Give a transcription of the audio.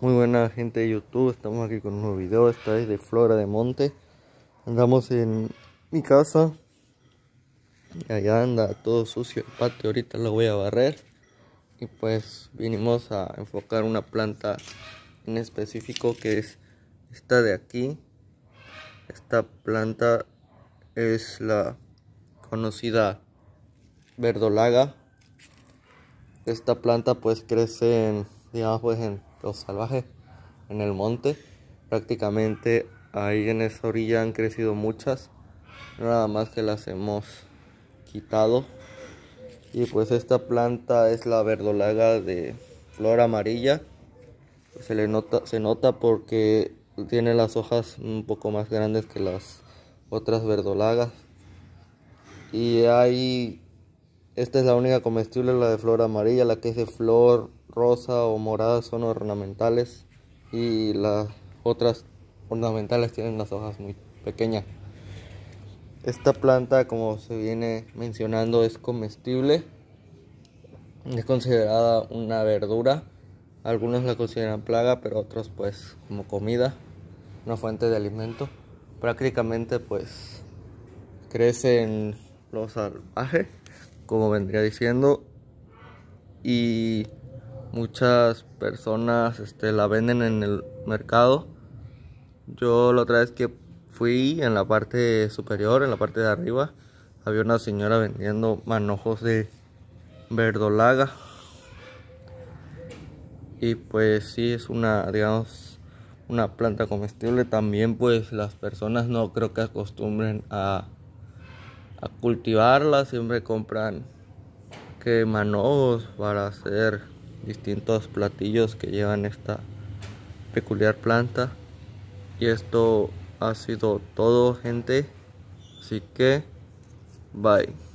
Muy buena gente de YouTube, estamos aquí con un nuevo video, esta es de Flora de Monte. Andamos en mi casa. Allá anda todo sucio el patio, ahorita lo voy a barrer. Y pues vinimos a enfocar una planta en específico que es esta de aquí. Esta planta es la conocida verdolaga. Esta planta pues crece en digamos pues en los salvajes, en el monte. Prácticamente ahí en esa orilla han crecido muchas, nada más que las hemos quitado. Y pues esta planta es la verdolaga de flor amarilla. se le nota, se nota porque tiene las hojas un poco más grandes que las otras verdolagas. Y hay, esta es la única comestible, la de flor amarilla, la que es de flor rosa o morada son ornamentales y las otras ornamentales tienen las hojas muy pequeñas. Esta planta, como se viene mencionando, es comestible. Es considerada una verdura. Algunos la consideran plaga, pero otros pues como comida, una fuente de alimento. Prácticamente pues crece en los salvaje, como vendría diciendo. Y muchas personas este, la venden en el mercado. Yo la otra vez que fui en la parte superior, en la parte de arriba, había una señora vendiendo manojos de verdolaga. Y pues sí, es una, digamos, una planta comestible. También pues las personas no creo que acostumbren a, cultivarla, siempre compran que manojos para hacer distintos platillos que llevan esta peculiar planta y esto ha sido todo gente así que bye